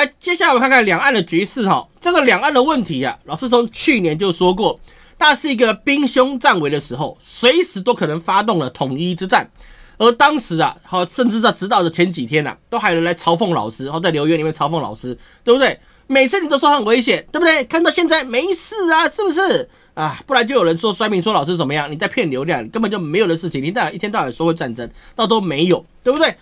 来，接下来我看看两岸的局势哈。这个两岸的问题啊，老师从去年就说过，那是一个兵凶战危的时候，随时都可能发动了统一之战。而当时啊，好甚至在指导的前几天呢，都还有人来嘲讽老师，后在留言里面嘲讽老师，对不对？每次你都说很危险，对不对？看到现在没事啊，是不是？啊，不然就有人说甩名说老师怎么样，你在骗流量，根本就没有的事情。你那一天到晚说会战争，那都没有，对不对？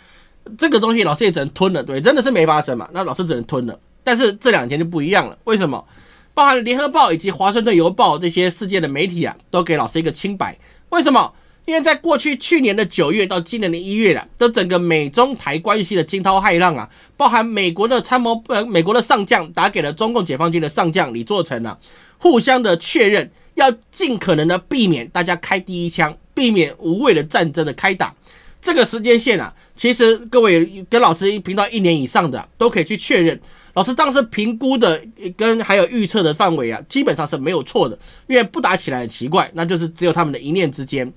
这个东西老师也只能吞了，对，真的是没发生嘛？那老师只能吞了。但是这两天就不一样了，为什么？包含《联合报》以及《华盛顿邮报》这些世界的媒体啊，都给老师一个清白。为什么？因为在过去去年的九月到今年的一月了，都整个美中台关系的惊涛骇浪啊，包含美国的参谋呃美国的上将打给了中共解放军的上将李作成啊，互相的确认，要尽可能的避免大家开第一枪，避免无谓的战争的开打。这个时间线啊。其实各位跟老师评到一年以上的都可以去确认，老师当时评估的跟还有预测的范围啊，基本上是没有错的。因为不打起来很奇怪，那就是只有他们的一念之间。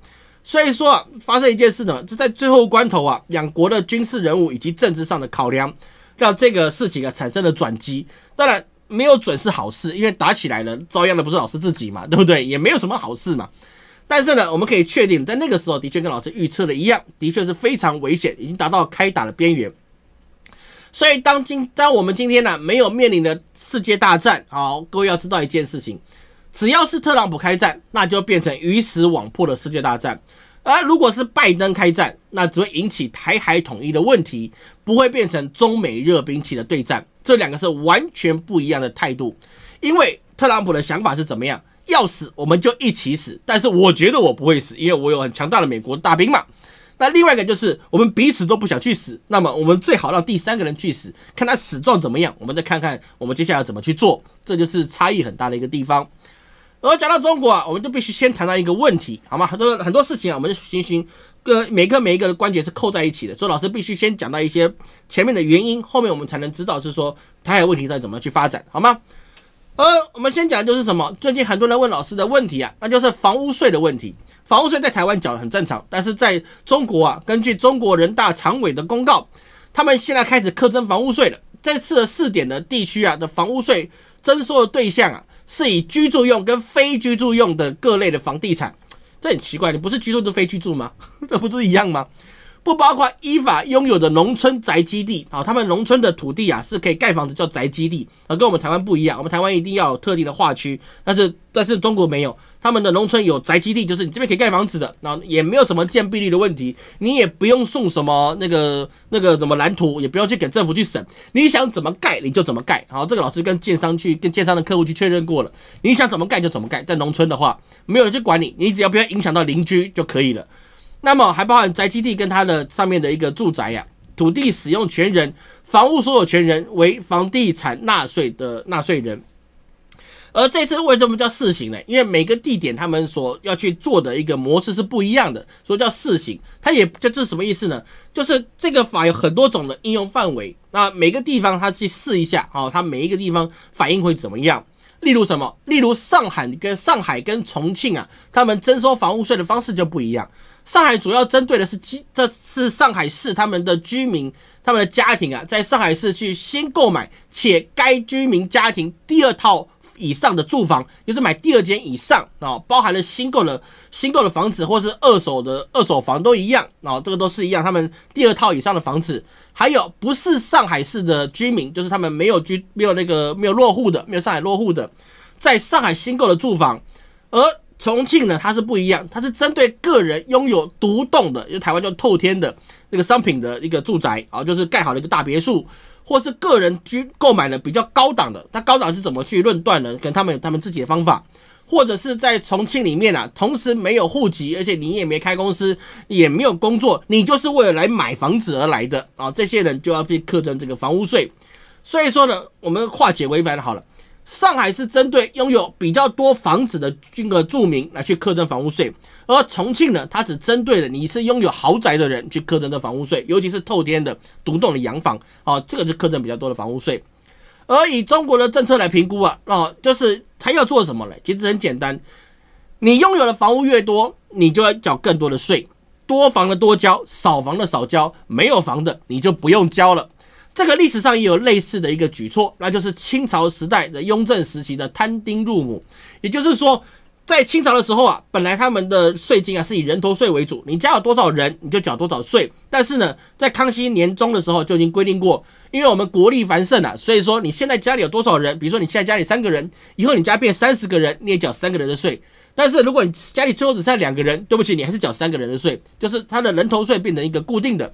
所以说啊、发生一件事呢，就在最后关头啊，两国的军事人物以及政治上的考量，让这个事情啊产生了转机。当然没有准是好事，因为打起来了，遭殃的不是老师自己嘛，对不对？也没有什么好事嘛。但是呢，我们可以确定，在那个时候的确跟老师预测的一样，的确是非常危险，已经达到开打的边缘。所以当今，当我们今天呢，没有面临的世界大战，好，各位要知道一件事情，只要是特朗普开战，那就变成鱼死网破的世界大战；而如果是拜登开战，那只会引起台海统一的问题，不会变成中美热兵器的对战。这两个是完全不一样的态度，因为特朗普的想法是怎么样？要死我们就一起死，但是我觉得我不会死，因为我有很强大的美国大兵嘛。那另外一个就是我们彼此都不想去死，那么我们最好让第三个人去死，看他死状怎么样，我们再看看我们接下来怎么去做，这就是差异很大的一个地方。而讲到中国啊，我们就必须先谈到一个问题，好吗？很多很多事情啊，我们行行。跟每个每一个的关节是扣在一起的，所以老师必须先讲到一些前面的原因，后面我们才能知道是说台海问题在怎么样去发展，好吗？呃，我们先讲的就是什么？最近很多人问老师的问题啊，那就是房屋税的问题。房屋税在台湾缴很正常，但是在中国啊，根据中国人大常委的公告，他们现在开始课征房屋税了。这次的试点的地区啊，的房屋税征收的对象啊，是以居住用跟非居住用的各类的房地产。这很奇怪，你不是居住就非居住吗？那 不是一样吗？不包括依法拥有的农村宅基地啊，他们农村的土地啊是可以盖房子叫宅基地啊，跟我们台湾不一样，我们台湾一定要有特定的划区，但是但是中国没有，他们的农村有宅基地，就是你这边可以盖房子的，然后也没有什么建蔽率的问题，你也不用送什么那个那个什么蓝图，也不用去给政府去审，你想怎么盖你就怎么盖。好，这个老师跟建商去跟建商的客户去确认过了，你想怎么盖就怎么盖，在农村的话没有人去管你，你只要不要影响到邻居就可以了。那么还包含宅基地跟它的上面的一个住宅呀，土地使用权人、房屋所有权人为房地产纳税的纳税人。而这次为什么叫试行呢？因为每个地点他们所要去做的一个模式是不一样的，所以叫试行。它也这这是什么意思呢？就是这个法有很多种的应用范围，那每个地方它去试一下，好，它每一个地方反应会怎么样？例如什么？例如上海跟上海跟重庆啊，他们征收房屋税的方式就不一样。上海主要针对的是居，这是上海市他们的居民，他们的家庭啊，在上海市去新购买，且该居民家庭第二套以上的住房，就是买第二间以上啊，包含了新购的、新购的房子，或是二手的、二手房都一样啊，这个都是一样，他们第二套以上的房子，还有不是上海市的居民，就是他们没有居、没有那个没有落户的、没有上海落户的，在上海新购的住房，而。重庆呢，它是不一样，它是针对个人拥有独栋的，因为台湾叫透天的那个商品的一个住宅啊，就是盖好了一个大别墅，或是个人居购买的比较高档的，那高档是怎么去论断呢？可能他们有他们自己的方法，或者是在重庆里面啊，同时没有户籍，而且你也没开公司，也没有工作，你就是为了来买房子而来的啊，这些人就要被课征这个房屋税。所以说呢，我们化解违法好了。上海是针对拥有比较多房子的这个住民来去苛征房屋税，而重庆呢，它只针对了你是拥有豪宅的人去苛征的房屋税，尤其是透天的独栋的洋房，哦，这个是苛征比较多的房屋税。而以中国的政策来评估啊，哦，就是它要做什么呢？其实很简单，你拥有的房屋越多，你就要缴更多的税，多房的多交，少房的少交，没有房的你就不用交了。这个历史上也有类似的一个举措，那就是清朝时代的雍正时期的摊丁入亩，也就是说，在清朝的时候啊，本来他们的税金啊是以人头税为主，你家有多少人你就缴多少税。但是呢，在康熙年中的时候就已经规定过，因为我们国力繁盛啊，所以说你现在家里有多少人，比如说你现在家里三个人，以后你家变三十个人你也缴三个人的税。但是如果你家里最后只剩下两个人，对不起，你还是缴三个人的税，就是他的人头税变成一个固定的。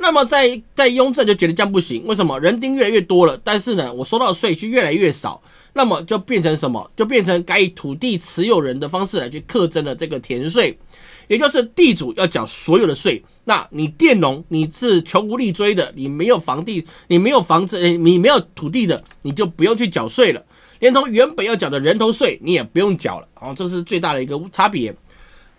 那么在在雍正就觉得这样不行，为什么人丁越来越多了，但是呢我收到的税却越来越少，那么就变成什么？就变成改以土地持有人的方式来去克征了这个田税，也就是地主要缴所有的税。那你佃农你是穷无力追的，你没有房地，你没有房子，你没有土地的，你就不用去缴税了，连同原本要缴的人头税你也不用缴了。哦，这是最大的一个差别。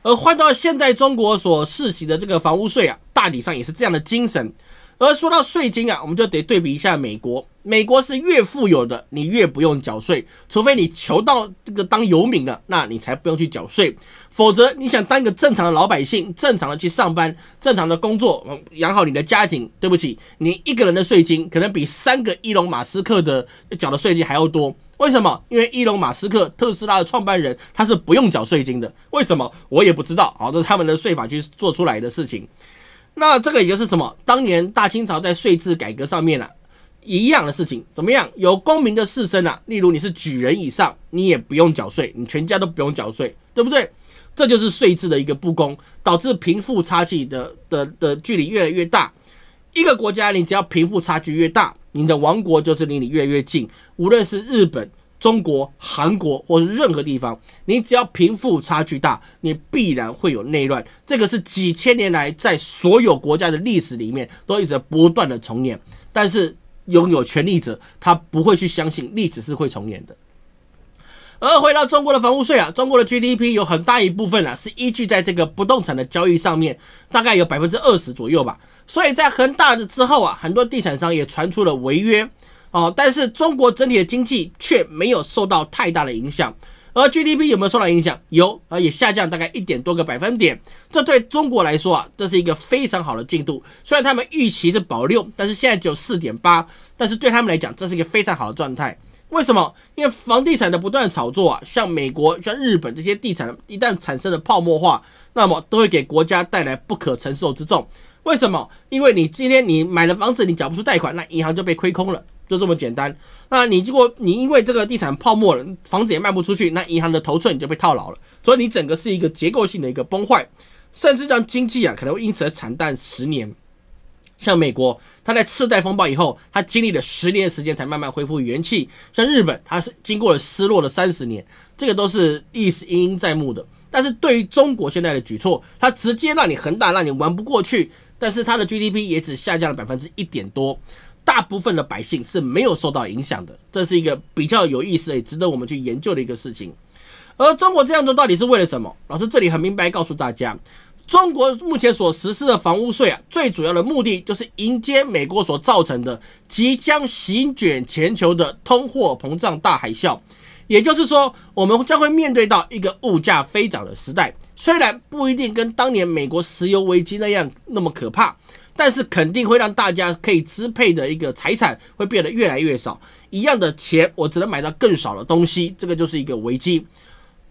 而换到现在中国所世袭的这个房屋税啊，大体上也是这样的精神。而说到税金啊，我们就得对比一下美国。美国是越富有的，你越不用缴税，除非你求到这个当游民的，那你才不用去缴税。否则，你想当一个正常的老百姓，正常的去上班，正常的工作，养好你的家庭，对不起，你一个人的税金可能比三个伊隆马斯克的缴的税金还要多。为什么？因为伊隆马斯克、特斯拉的创办人他是不用缴税金的。为什么？我也不知道。好，这是他们的税法去做出来的事情。那这个也就是什么？当年大清朝在税制改革上面啊，一样的事情。怎么样？有公民的士绅啊，例如你是举人以上，你也不用缴税，你全家都不用缴税，对不对？这就是税制的一个不公，导致贫富差距的的的距离越来越大。一个国家，你只要贫富差距越大，你的王国就是离你越越近。无论是日本、中国、韩国，或是任何地方，你只要贫富差距大，你必然会有内乱。这个是几千年来在所有国家的历史里面都一直不断的重演。但是拥有权力者，他不会去相信历史是会重演的。而回到中国的房屋税啊，中国的 GDP 有很大一部分啊是依据在这个不动产的交易上面，大概有百分之二十左右吧。所以在恒大的之后啊，很多地产商也传出了违约哦，但是中国整体的经济却没有受到太大的影响。而 GDP 有没有受到影响？有啊，也下降大概一点多个百分点。这对中国来说啊，这是一个非常好的进度。虽然他们预期是保六，但是现在只有四点八，但是对他们来讲，这是一个非常好的状态。为什么？因为房地产的不断炒作啊，像美国、像日本这些地产一旦产生了泡沫化，那么都会给国家带来不可承受之重。为什么？因为你今天你买了房子，你缴不出贷款，那银行就被亏空了，就这么简单。那你如果你因为这个地产泡沫了，房子也卖不出去，那银行的头寸你就被套牢了，所以你整个是一个结构性的一个崩坏，甚至让经济啊可能会因此而惨淡十年。像美国，它在次贷风暴以后，它经历了十年时间才慢慢恢复元气；像日本，它是经过了失落的三十年，这个都是历史印印在目的。但是，对于中国现在的举措，它直接让你恒大，让你玩不过去。但是，它的 GDP 也只下降了百分之一点多，大部分的百姓是没有受到影响的。这是一个比较有意思，也值得我们去研究的一个事情。而中国这样做到底是为了什么？老师这里很明白告诉大家。中国目前所实施的房屋税啊，最主要的目的就是迎接美国所造成的即将席卷全球的通货膨胀大海啸。也就是说，我们将会面对到一个物价飞涨的时代。虽然不一定跟当年美国石油危机那样那么可怕，但是肯定会让大家可以支配的一个财产会变得越来越少。一样的钱，我只能买到更少的东西。这个就是一个危机，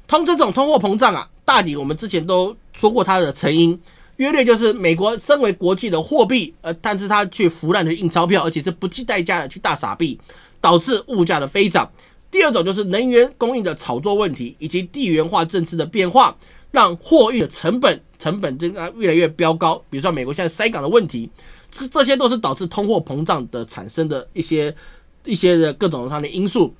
通这种通货膨胀啊，大抵我们之前都。说过它的成因，约略就是美国身为国际的货币，呃，但是它却腐烂的印钞票，而且是不计代价的去大傻币，导致物价的飞涨。第二种就是能源供应的炒作问题，以及地缘化政治的变化，让货运的成本成本这啊越来越飙高。比如说美国现在塞港的问题，这这些都是导致通货膨胀的产生的一些一些的各种它的因素。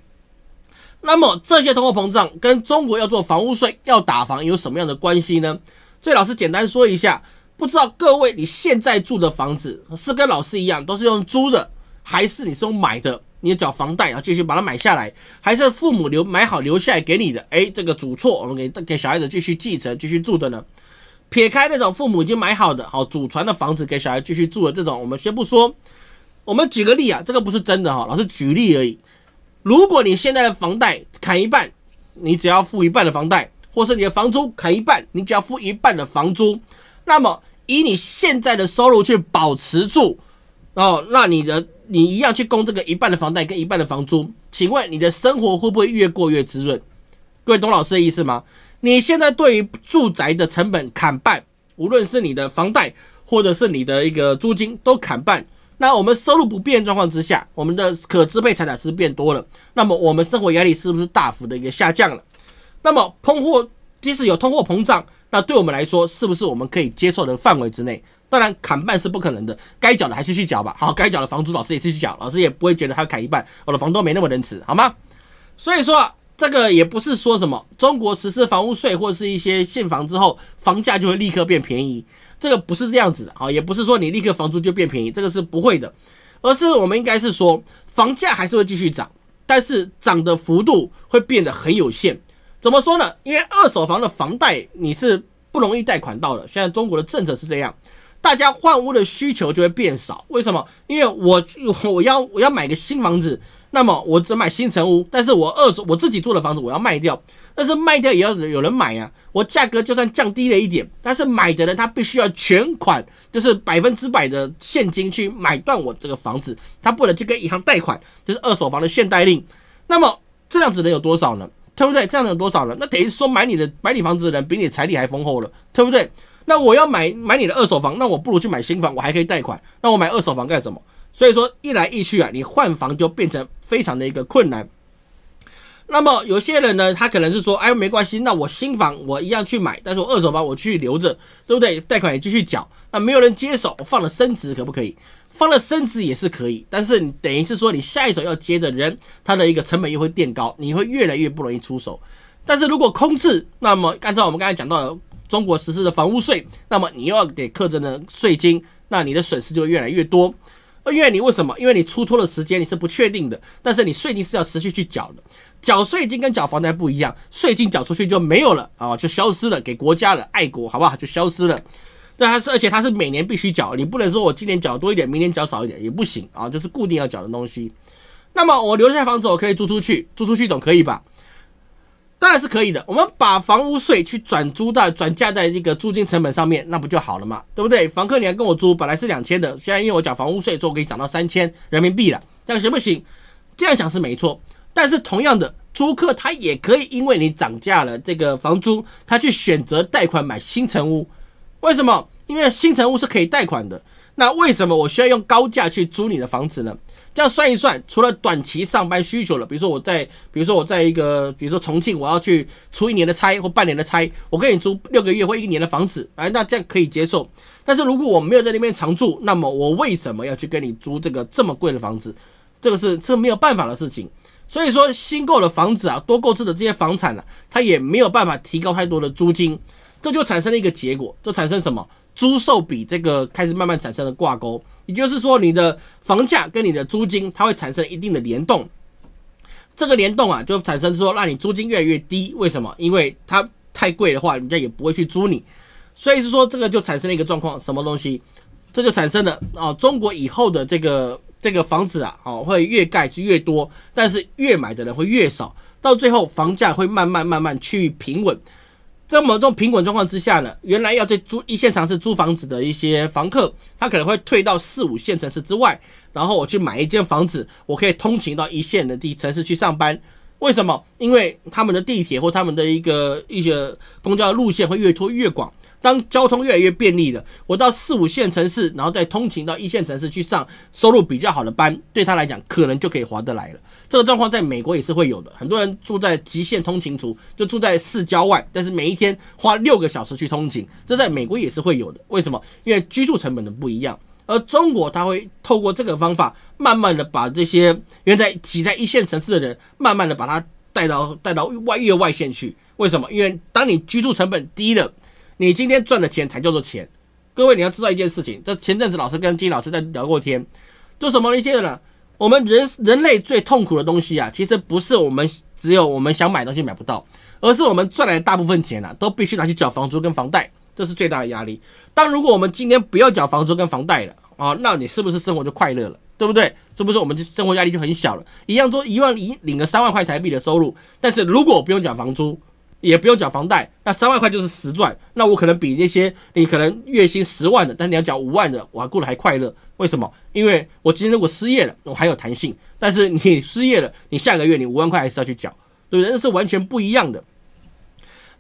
那么这些通货膨胀跟中国要做房屋税、要打房有什么样的关系呢？最老师简单说一下，不知道各位你现在住的房子是跟老师一样都是用租的，还是你是用买的，你缴房贷后继续把它买下来，还是父母留买好留下来给你的？哎，这个主错我们给给小孩子继续继承继续住的呢？撇开那种父母已经买好的好祖传的房子给小孩继续住的这种，我们先不说。我们举个例啊，这个不是真的哈，老师举例而已。如果你现在的房贷砍一半，你只要付一半的房贷。或是你的房租砍一半，你只要付一半的房租，那么以你现在的收入去保持住哦，那你的你一样去供这个一半的房贷跟一半的房租，请问你的生活会不会越过越滋润？各位懂老师的意思吗？你现在对于住宅的成本砍半，无论是你的房贷或者是你的一个租金都砍半，那我们收入不变状况之下，我们的可支配财产是变多了，那么我们生活压力是不是大幅的一个下降了？那么通货，即使有通货膨胀，那对我们来说，是不是我们可以接受的范围之内？当然，砍半是不可能的，该缴的还是去缴吧。好，该缴的房租，老师也是去缴，老师也不会觉得他要砍一半，我的房东没那么仁慈，好吗？所以说，这个也不是说什么中国实施房屋税或者是一些限房之后，房价就会立刻变便宜，这个不是这样子的啊，也不是说你立刻房租就变便宜，这个是不会的，而是我们应该是说，房价还是会继续涨，但是涨的幅度会变得很有限。怎么说呢？因为二手房的房贷你是不容易贷款到的。现在中国的政策是这样，大家换屋的需求就会变少。为什么？因为我我要我要买个新房子，那么我只买新城屋，但是我二手我自己住的房子我要卖掉，但是卖掉也要有人买啊。我价格就算降低了一点，但是买的人他必须要全款，就是百分之百的现金去买断我这个房子，他不能去跟银行贷款，就是二手房的限贷令。那么这样子能有多少呢？对不对？这样的多少人？那等于说买你的买你房子的人比你彩礼还丰厚了，对不对？那我要买买你的二手房，那我不如去买新房，我还可以贷款。那我买二手房干什么？所以说一来一去啊，你换房就变成非常的一个困难。那么有些人呢，他可能是说，哎，没关系，那我新房我一样去买，但是我二手房我去留着，对不对？贷款也继续缴，那没有人接手，放了升值可不可以？放了升值也是可以，但是你等于是说你下一手要接的人，他的一个成本又会垫高，你会越来越不容易出手。但是如果空置，那么按照我们刚才讲到的中国实施的房屋税，那么你又要给客人呢税金，那你的损失就会越来越多。因为你为什么？因为你出脱的时间你是不确定的，但是你税金是要持续去缴的。缴税金跟缴房贷不一样，税金缴出去就没有了啊，就消失了，给国家了，爱国好不好？就消失了。对，它是而且它是每年必须缴，你不能说我今年缴多一点，明年缴少一点也不行啊，就是固定要缴的东西。那么我留下房子我可以租出去，租出去总可以吧？当然是可以的。我们把房屋税去转租到转嫁在这个租金成本上面，那不就好了嘛？对不对？房客你要跟我租，本来是两千的，现在因为我缴房屋税所以我可以涨到三千人民币了，这样行不行？这样想是没错，但是同样的，租客他也可以因为你涨价了这个房租，他去选择贷款买新成屋。为什么？因为新成屋是可以贷款的。那为什么我需要用高价去租你的房子呢？这样算一算，除了短期上班需求了，比如说我在，比如说我在一个，比如说重庆，我要去出一年的差或半年的差，我跟你租六个月或一年的房子，哎，那这样可以接受。但是如果我没有在那边常住，那么我为什么要去跟你租这个这么贵的房子？这个是这没有办法的事情。所以说，新购的房子啊，多购置的这些房产呢，它也没有办法提高太多的租金。这就产生了一个结果，就产生什么租售比这个开始慢慢产生了挂钩，也就是说你的房价跟你的租金它会产生一定的联动，这个联动啊就产生说让你租金越来越低，为什么？因为它太贵的话，人家也不会去租你，所以是说这个就产生了一个状况，什么东西？这就产生了啊，中国以后的这个这个房子啊，哦会越盖就越多，但是越买的人会越少，到最后房价会慢慢慢慢趋于平稳。么这种平稳状况之下呢，原来要在租一线城市租房子的一些房客，他可能会退到四五线城市之外，然后我去买一间房子，我可以通勤到一线的地城市去上班。为什么？因为他们的地铁或他们的一个一些公交路线会越拖越广，当交通越来越便利的，我到四五线城市，然后再通勤到一线城市去上收入比较好的班，对他来讲可能就可以划得来了。这个状况在美国也是会有的，很多人住在极限通勤族，就住在市郊外，但是每一天花六个小时去通勤，这在美国也是会有的。为什么？因为居住成本的不一样。而中国，它会透过这个方法，慢慢的把这些原在挤在一线城市的人，慢慢的把他带到带到外越外线去。为什么？因为当你居住成本低了，你今天赚的钱才叫做钱。各位，你要知道一件事情，这前阵子老师跟金老师在聊过天，做什么一些呢？我们人人类最痛苦的东西啊，其实不是我们只有我们想买东西买不到，而是我们赚来大部分钱呢，都必须拿去缴房租跟房贷。这是最大的压力。但如果我们今天不要缴房租跟房贷了啊，那你是不是生活就快乐了，对不对？是不是我们就生活压力就很小了？一样做一万，一领个三万块台币的收入，但是如果我不用缴房租，也不用缴房贷，那三万块就是实赚。那我可能比那些你可能月薪十万的，但你要缴五万的，我还过得还快乐。为什么？因为我今天如果失业了，我还有弹性。但是你失业了，你下个月你五万块还是要去缴，对不对？那是完全不一样的。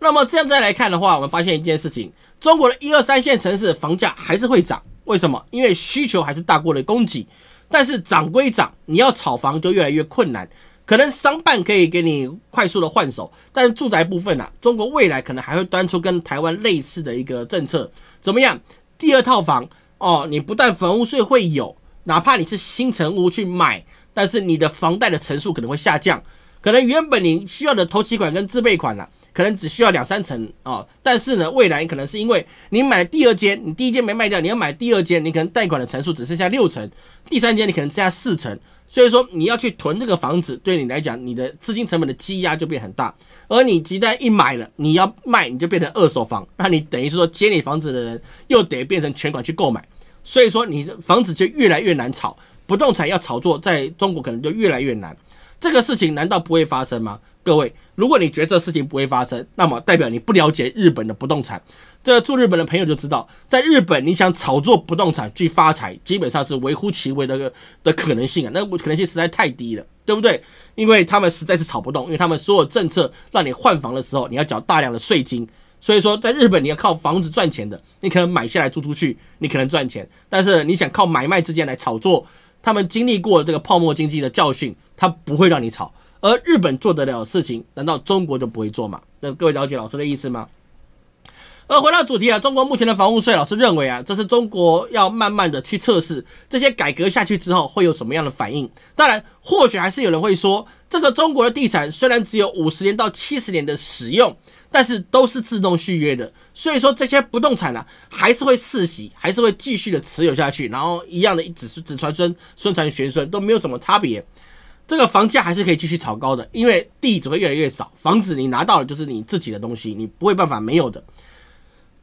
那么这样再来看的话，我们发现一件事情：中国的一二三线城市的房价还是会涨。为什么？因为需求还是大过了供给。但是涨归涨，你要炒房就越来越困难。可能商办可以给你快速的换手，但是住宅部分呢，中国未来可能还会端出跟台湾类似的一个政策。怎么样？第二套房哦，你不但房屋税会有，哪怕你是新城屋去买，但是你的房贷的层数可能会下降。可能原本您需要的头期款跟自备款了。可能只需要两三成啊，但是呢，未来可能是因为你买第二间，你第一间没卖掉，你要买第二间，你可能贷款的层数只剩下六层，第三间你可能剩下四层，所以说你要去囤这个房子，对你来讲，你的资金成本的积压就变很大。而你一旦一买了，你要卖，你就变成二手房，那你等于是说接你房子的人又得变成全款去购买，所以说你房子就越来越难炒，不动产要炒作在中国可能就越来越难，这个事情难道不会发生吗？各位，如果你觉得这事情不会发生，那么代表你不了解日本的不动产。这住日本的朋友就知道，在日本你想炒作不动产去发财，基本上是微乎其微的的可能性啊，那可能性实在太低了，对不对？因为他们实在是炒不动，因为他们所有政策让你换房的时候，你要缴大量的税金。所以说，在日本你要靠房子赚钱的，你可能买下来租出去，你可能赚钱。但是你想靠买卖之间来炒作，他们经历过这个泡沫经济的教训，他不会让你炒。而日本做得了的事情，难道中国就不会做吗？那各位了解老师的意思吗？而回到主题啊，中国目前的房屋税，老师认为啊，这是中国要慢慢的去测试这些改革下去之后会有什么样的反应。当然，或许还是有人会说，这个中国的地产虽然只有五十年到七十年的使用，但是都是自动续约的，所以说这些不动产啊，还是会世袭，还是会继续的持有下去，然后一样的，只是只传孙，孙传玄孙都没有什么差别。这个房价还是可以继续炒高的，因为地只会越来越少，房子你拿到了就是你自己的东西，你不会办法没有的。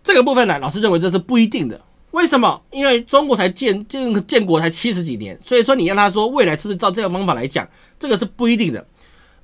这个部分呢，老师认为这是不一定的。为什么？因为中国才建建建国才七十几年，所以说你让他说未来是不是照这个方法来讲，这个是不一定的。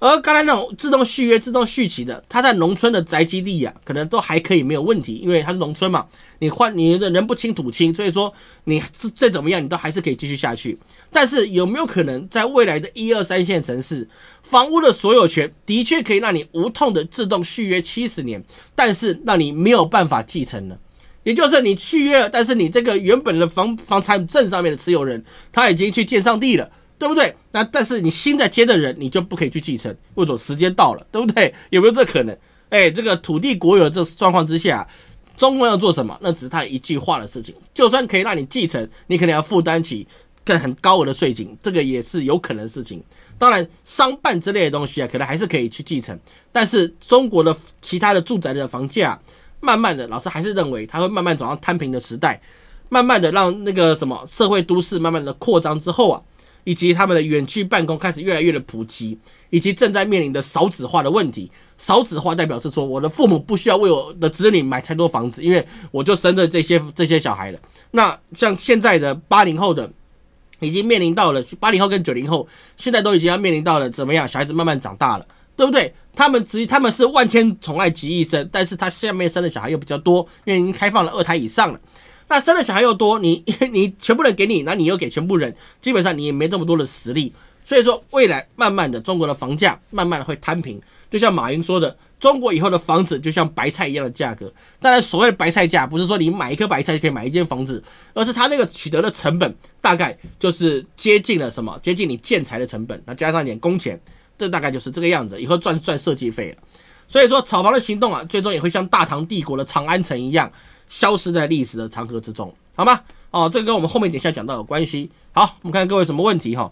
而刚才那种自动续约、自动续期的，它在农村的宅基地呀，可能都还可以没有问题，因为它是农村嘛，你换你的人不清土清，所以说你再再怎么样，你都还是可以继续下去。但是有没有可能在未来的一二三线城市，房屋的所有权的确可以让你无痛的自动续约七十年，但是让你没有办法继承呢？也就是你续约了，但是你这个原本的房房产证上面的持有人，他已经去见上帝了。对不对？那但是你新的接的人，你就不可以去继承，或者时间到了，对不对？有没有这可能？哎，这个土地国有这状况之下，中共要做什么？那只是他一句话的事情。就算可以让你继承，你可能要负担起更很高额的税金，这个也是有可能事情。当然，商办之类的东西啊，可能还是可以去继承。但是中国的其他的住宅的房价，慢慢的，老师还是认为它会慢慢走向摊平的时代，慢慢的让那个什么社会都市慢慢的扩张之后啊。以及他们的远距办公开始越来越的普及，以及正在面临的少子化的问题。少子化代表是说，我的父母不需要为我的子女买太多房子，因为我就生的这些这些小孩了。那像现在的八零后的，已经面临到了八零后跟九零后，现在都已经要面临到了怎么样？小孩子慢慢长大了，对不对？他们只他们是万千宠爱集一身，但是他下面生的小孩又比较多，因为已经开放了二胎以上了。那生的小孩又多，你 你全部人给你，那你又给全部人，基本上你也没这么多的实力，所以说未来慢慢的中国的房价慢慢的会摊平，就像马云说的，中国以后的房子就像白菜一样的价格。当然，所谓的白菜价，不是说你买一颗白菜就可以买一间房子，而是它那个取得的成本大概就是接近了什么，接近你建材的成本，那加上一点工钱，这大概就是这个样子。以后赚赚设计费了，所以说炒房的行动啊，最终也会像大唐帝国的长安城一样。消失在历史的长河之中，好吗？哦，这个跟我们后面等下讲到有关系。好，我们看看各位什么问题哈。